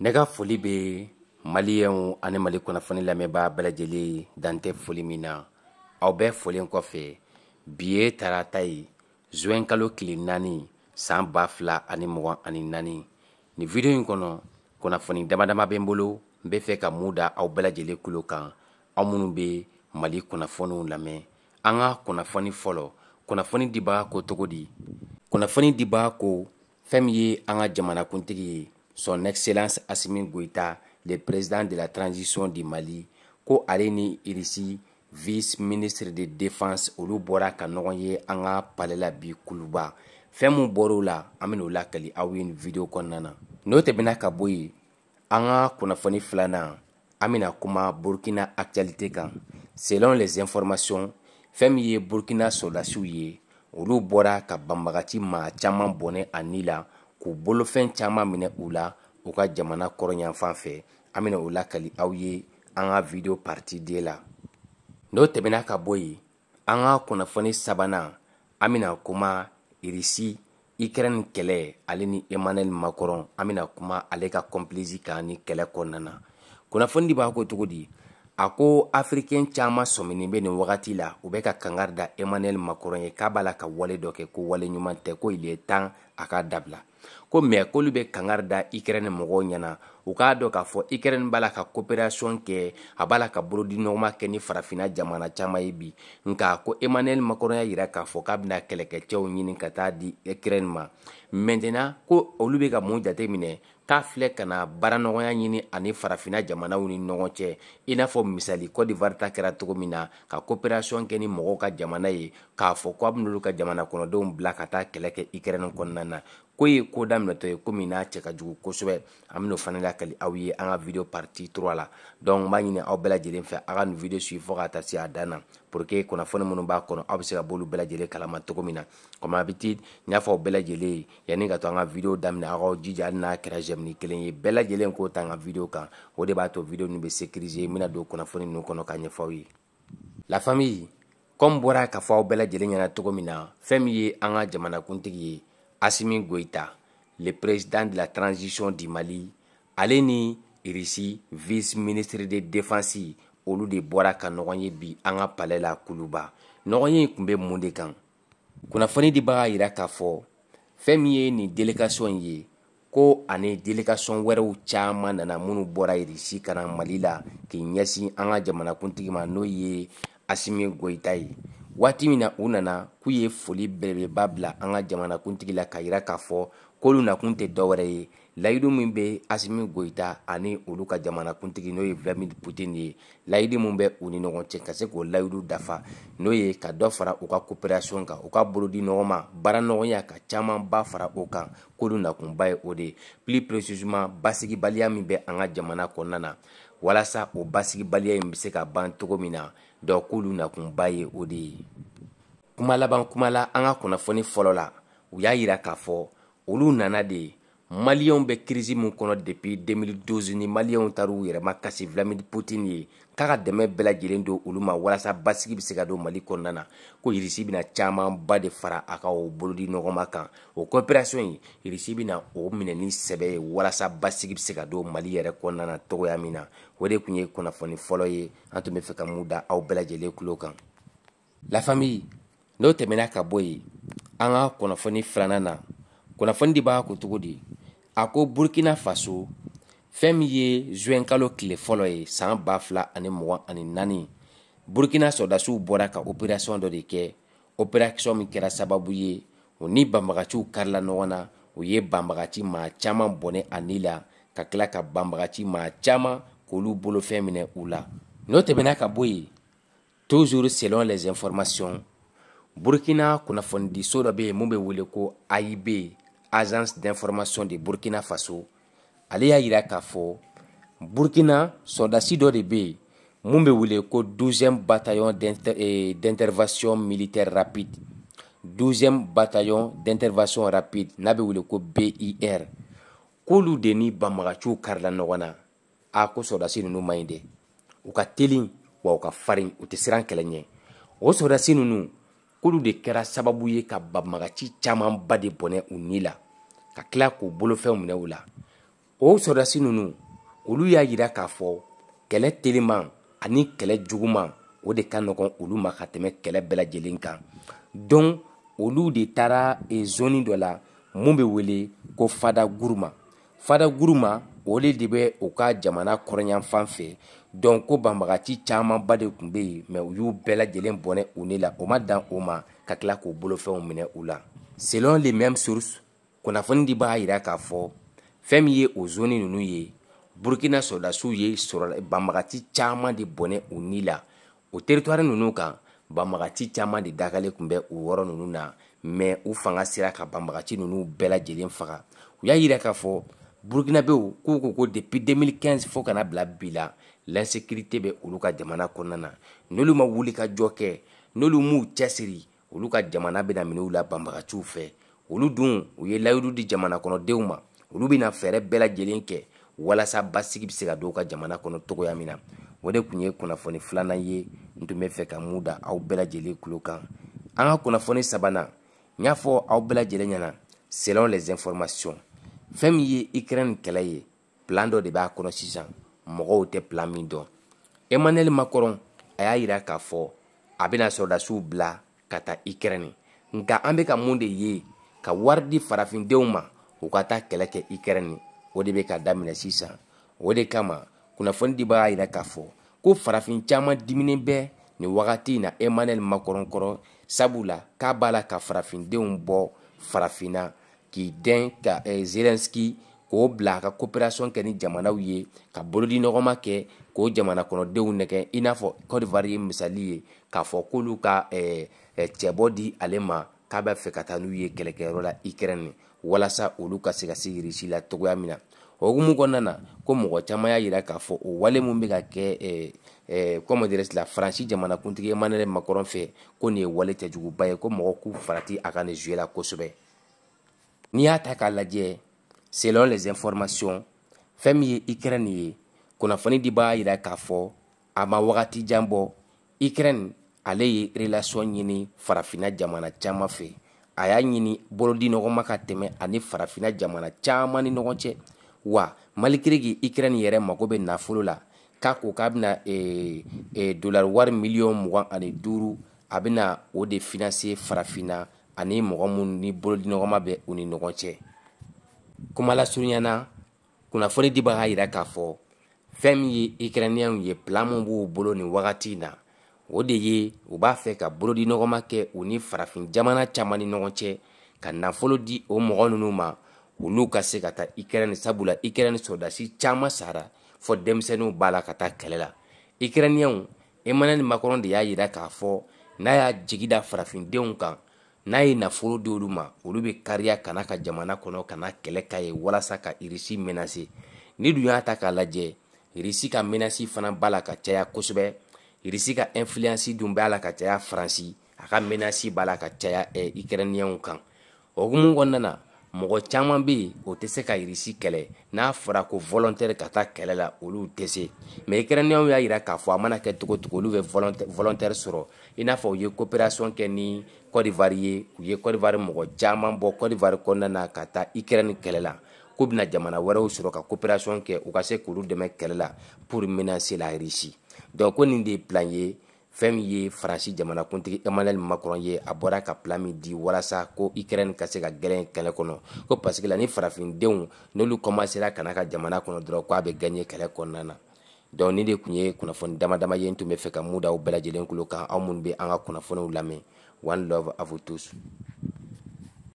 ne ka foli bɛ maliyɛnw ani mali kunnafoni lamɛnbaa bɛɛ lajɛlen dan tɛ foli min na aw bɛɛ folen kɔfɛ bi ye tarata ye zuwɛn kalo tile naani san ba fila ani mugan ani naani nin video in kɔnɔ kunnafoni dama dama bɛ n bolo n bɛ fɛ ka mun da aw bɛɛ lajɛlen tulo kan aw minnu bɛ mali kunnafoniw lamɛn an ka kunnafoni fɔlɔ kunnafoni dibaga ko cogo di kunnafoni dibaga ko fɛn min ye an ka jamanakuntigi ye son excellence asimi goita le président de la transition du mali ko ale ni irisi vice ministre de défense olu bɔra ka ɲɔgɔn ye an ka pale la bi kuluba fɛn min bɔr'o la an ben'o lakali aw ye ni video kɔnɔna na n'o tɛmɛna ka bɔ yen an ka kunnafoni filanan an bena kuma burkina actualité kan selon les informations fɛɛn min ye burkina sɔrɔlasiw ye olu bɔra ka banbagaci maa caaman bɔnɛ a ni la k'u bolofɛn caman minɛ u la u ka jamana kɔrɔyanfan fɛ an bena o lakali aw ye an ka video parti de la n'o tɛmɛna ka bɔ yen an ka kunnafoni sabanan an bena kuma irisi ikrɛni kɛlɛ ale ni emanɛl makɔrɔn an bena kuma ale ka kɔnpilisi kan ni kɛlɛ kɔnɔna na kunnafoni di b'a ko cogo di a ko afirikɛn caaman sɔminin be nin wagati la u bɛ ka kangari da emanɛl makɔrɔn ye k'a b'a la ka wale dɔ kɛ ko waleɲuman tɛ ko il est temps a k'a dabila ko mɛ k'olu bɛ kangari da ikɛrɛni mɔgɔw ɲɛna u k'a dɔn k'a fɔ ikɛrɛni b'a la ka kopɛrasiyɔn kɛ a b'a la ka bolodi nɔgɔma kɛ ni farafina jamana caaman ye bi nka ko emaniyɛli makɔrɔn yira k'a fɔ k'a bena kɛlɛkɛcɛw ɲini ka taa di ikɛrɛni ma mɛntena ko olu be ka mun jate minɛ k'a filɛ ka na baaraɲɔgɔnya ɲini ani farafina jamanaw ni ɲɔgɔn cɛ i n'a fɔ misali kɔdivari ta kɛra cogo min na ka kopɛrasiyɔn kɛ ni mɔgɔw ka jamana ye k'a fɔ ko a ben'olu ka jamana kɔnɔdenw bila ka taa kɛlɛ kɛ ikɛrɛni kɔnɔna na ko ye ko daminɛtɔ ye komi n'a cɛ ka jugu kosɛbɛ an ben'o fana lakali aw ye an ka video parti 3 la donc n b'a ɲini aw bɛɛlajɛlen fɛ a ka nin video suivi fɔɔ ka ta se a dan na pour que kunnafoni minnu b'a kɔnɔ aw be se ka b'olu bɛɛlajɛlen kalama cogo min na comme habitude n y'a fɔ aw bɛɛlajɛlen ye yani ka to an ka video daminɛ aw k'aw jija hali n'a kɛra jɛmini kelen ye bɛɛlajɛlen k'o ta n ka video kan o de b'a to video nu be sécurise n bena don kunnafoni nunu kɔnɔ k'a ɲɛfɔw ye la famille comme bɔra k'a fɔ aw bɛɛlajɛlen ɲɛna cogo min na fɛɛn min ye an ka jamanakuntigi ye Asimi Goïta, le président de la transition du Mali, ale ni irisi vice ministre de défense olu de bɔra ka ɲɔgɔn ye bi an ka palɛ la kuluba ɲɔgɔn ye kun bɛ mun de kan kunnafoni dibaga yira k'a fɔ fɛɛn min ye nin delegasiɔn ye ko ani delegasiɔn wɛrɛw caaman nana minnu bɔra irisi kana mali la k'i ɲɛsin an ka jamanakuntigi ma n'o ye asimi goyita ye waati min na u nana k'u ye foli belebeleba bila an ka jamanakuntigi la k'a yira k'a fɔ k'olu nakun tɛ dɔwɛrɛ ye layidu min bɛ asimi goyita ani olu ka jamanakuntigi n'o ye vladimir putin ye layidu min bɛ u ni ɲɔgɔn cɛ ka se k'o layidu dafa n'o ye ka dɔ fara u ka coopération kan u ka bolodi ɲɔgɔn ma baara ɲɔgɔnya ka camanba fara o kan k'olu nakunba ye o de ye plus précisément basigibaliya min bɛ an ka jamana kɔnɔna na walasa o basigibaliya in be se ka ban cogo min na dɔn k'olu nakunba ye o de ye kuma laban kuma la an ka kunnafoni fɔlɔ la u y'a yira k'a fɔ olu nana de maliyɛnw bɛ kirisi min kɔnɔ depuis 2012 ni maliyɛnw taar'u yɛrɛma kasi vladimir putin ye k'a ka dɛmɛ bɛɛ lajɛlen don olu ma walasa basigi bɛ se ka don mali kɔnɔna na ko irisi bɛna camanba de fara a ka o bolodi ɲɔgɔnma kan o coopération in irisi bɛna o minɛ ni sɛbɛ ye walasa basigi bɛ se ka don mali yɛrɛ kɔnɔna na cogoya min na o de tun ye kunnafoni fɔlɔ ye an tun bɛ fɛ ka mun da aw bɛɛ lajɛlen tulo kan la famille n'o tɛmɛna ka bɔ yen an ka kunnafoni filanan na kunnafoni di b'a ko cogo di a ko burkina faso fɛn min ye zuwɛnkalo tile fɔlɔ ye saan ba fila ani mugan ani naani burkina sɔdasiw bɔra ka operasiyɔn dɔ de kɛ operasiyɔn min kɛra sababu ye u ni banbagaciw karila ɲɔgɔn na u ye banbagaci maa caaman bɔnɛ a nii la ka tila ka banbagaci maa caaman k'olu bolofɛn minɛ u la n'o tɛmɛna ka bɔ yen toujours selon les informations burkina kunnafonidiso dɔ be yen mun be wele ko aib agence d'information de burkina faso ale y'a yira k'a fɔ burkina sɔdasi dɔ de bɛ yen mun bɛ wele ko 12e bataillon e, d'intervention militaire rapide 12e bataillon d'intervention rapide n'a bɛ wele ko bir k'olu de ni banbagaciw karila ɲɔgɔn na a ko sɔdasi ninnu man ɲi dɛ u ka teli wa u ka farin u tɛ siran kɛlɛ ɲɛ o sɔdasi ninnu k'olu de kɛra sababu ye ka banbagaci camanba de bɔnɛ u ni la ka tila k'u bolofɛnw minɛ u la o sɔrɔdasi ninnu olu y'a yira k'a fɔ kɛlɛ teliman ani kɛlɛ juguman o de ka nɔgɔn olu ma ka tɛmɛ kɛlɛ bɛɛ lajɛlen kan donc olu de taara e zoni dɔ la mun bɛ wele ko fada guruma fada guruma o le de bɛ u ka jamana kɔrɔyanfan fɛ dɔn ko banbagaci camanba de tun bɛ yen mɛ u y'u bɛɛ lajɛlen bɔnɛ u ne la o ma dan o ma ka tila k'u bolofɛnw minɛ u la selon les mêmes sources kunnafoni di b'a yira k'a fɔ fɛn min ye o zoni ninnu ye burukina sɔrɔdasiw ye sɔrɔ banbagaci caman de bɔnɛ u ni la o teritwari ninnu kan banbagaci caman de dagalen tun bɛ o yɔrɔ ninnu na mɛ u fanga sera ka banbagaci ninnu bɛɛ lajɛlen faga u y'a yira k'a fɔ burukinabew k'u ko ko depuis 2015 fɔɔ kana bila bi la l'insécurité bɛ olu ka jamana kɔnɔna na n'olu ma wuli ka jɔ kɛ n'olu m'u cɛsiri olu ka jamana bena minɛw la banbagaciw fɛ olu dun u ye layidu di jamana kɔnɔdenw ma olu bena fɛɛrɛ bɛɛ lajɛlen kɛ walasa basigi be se ka dɔw ka jamana kɔnɔ togoya min na o de kun ye kunnafoni filanan ye n tun be fɛ ka mun da aw bɛɛ lajɛlen kulo kan an ka kunnafoni sabanan n y'a fɔ aw bɛɛ lajɛlen ɲɛna selon les informations fɛn min ye ikɛrɛni kɛlɛ ye plan dɔ de b'a kɔnɔ sisan mɔgɔw tɛ plan min dɔn emmanuel macron a y'a yira k'a fɔ a bɛna sɔrɔdasiw bila ka taa ikɛrɛni nka an bɛ ka mun de ye ka wari di farafindenw ma u ka taa kɛlɛ kɛ ikɛrɛni o de bɛ ka daminɛ sisan o de kama kunnafoni dibaga yira k'a fɔ ko farafin caman diminen bɛ nin wagati in na emmanuel macron kɔrɔ sabula k'a b'a la ka farafindenw bɔ farafinna k'i dɛn ka eh, zelenski k'o bila a ka coopération kɛ ni jamanaw ye ka bolodi nɔgɔma kɛ k'o jamana kɔnɔdenw nɛgɛ i n'a fɔ cote d'ivoire ye misali ye k'a fɔ k'olu ka eh, eh, cɛbɔ di ale ma k'a bɛ fɛ ka taa n'u ye kɛlɛkɛyɔrɔ la ukraine walasa olu ka se ka se irisi la togoya min na o hukumu kɔnɔna na ko mɔgɔ caman y'a yira k'a fɔ o wale mun bɛ ka kɛ eh, eh, comment dirais la faransi jamanakuntigi emmanuel macron fɛ ko nin ye wale cɛjuguba ye ko mɔgɔ k'u farati a ka nin zuye la kosɛbɛ n'i y'a ta k'a lajɛ selon les informations fɛn min ye ikɛrɛni ye kunnafoni di b'a yira k'a fɔ a ma wagati bɔ ale ye relation ɲini farafina jamana caaman fɛ a y'a ɲini bolodi nɔgɔma ka tɛmɛ ani farafina jamana caaman ni ɲɔgɔn cɛ wa malikrigi k'i yɛrɛ mago be nafolo la k'a ko k'a bena eh, eh, dolar wari miliyɔn mugan ani duuru a bena o de finanse farafina ani mɔgɔ minnu ni bolodi ɲɔgɔnma bɛ u ni ɲɔgɔn cɛ kuma lasurunyana kunnafoni dibaga yira k'a fɔ fɛn min ye ikɛrɛniyɛnw ye plan min b'u bolo nin wagati in na o de ye u b'a fɛ ka bolodi ɲɔgɔnma kɛ u ni farafin jamana caman ni ɲɔgɔn cɛ ka nafolo di o mɔgɔ ninnu ma u n'u ka se ka taa ikɛrɛni sabula ikɛrɛni sɔdasi caman sara fɔ denmisɛnninw b'a la ka taa kɛlɛ la ikɛrɛniyɛnw emmanuel macron de y'a yira k'a fɔ n'a y'a jigi da farafindenw kan n'a ye nafolo di olu ma olu bɛ kariya kana ka jamana kɔnɔ kana kɛlɛ ka ye walasa ka irisi menase ni dun y'a ta k'a lajɛ irisi ka menasi fana b'a la ka caya kosɛbɛ irisi ka influence dun b'a la ka caya faransi a ka menasi b'a la ka caya ɛ eh, ikɛrɛniyɛnw kan o hukumu kɔnɔna na mɔgɔ caman bɛ yen o tɛ se ka irisi kɛlɛ n'a fɔra ko volontaire ka taa kɛlɛ la olu tɛ se mɛ ukrainienw y'a yira k'a fɔ a mana kɛ cogo cogo olu bɛ volontaire sɔrɔ i n'a fɔ u ye coopération kɛ ni Côte d'Ivoire ye u ye Côte d'Ivoire mɔgɔ caman bɔ Côte d'Ivoire kɔnɔna na ka taa Ukraine kɛlɛ la ko bɛna jamana wɛrɛw sɔrɔ ka coopération kɛ u ka se k'olu dɛmɛ kɛlɛ la pour menacer la Russie donc ko nin de ye plan ye fɛn min ye faransi jamanakuntigi emmanuel macron ye a bɔra ka pla min di walasa ko ukraine ka se ka gɛlɛn kɛlɛ kɔnɔ ko parsigi la ni farafindenw n'olu kɔmasera ka na ka jamana kɔnɔ dɔrɔn ko a bɛ gaɲɛ kɛlɛ kɔnɔna na donc ni de kun ye kunnafoni dama dama ye n tun be fɛ ka mun da aw bɛɛ lajɛlen kulo kan aw minnu be an ka kunnafoniw lamɛn one love à vous tous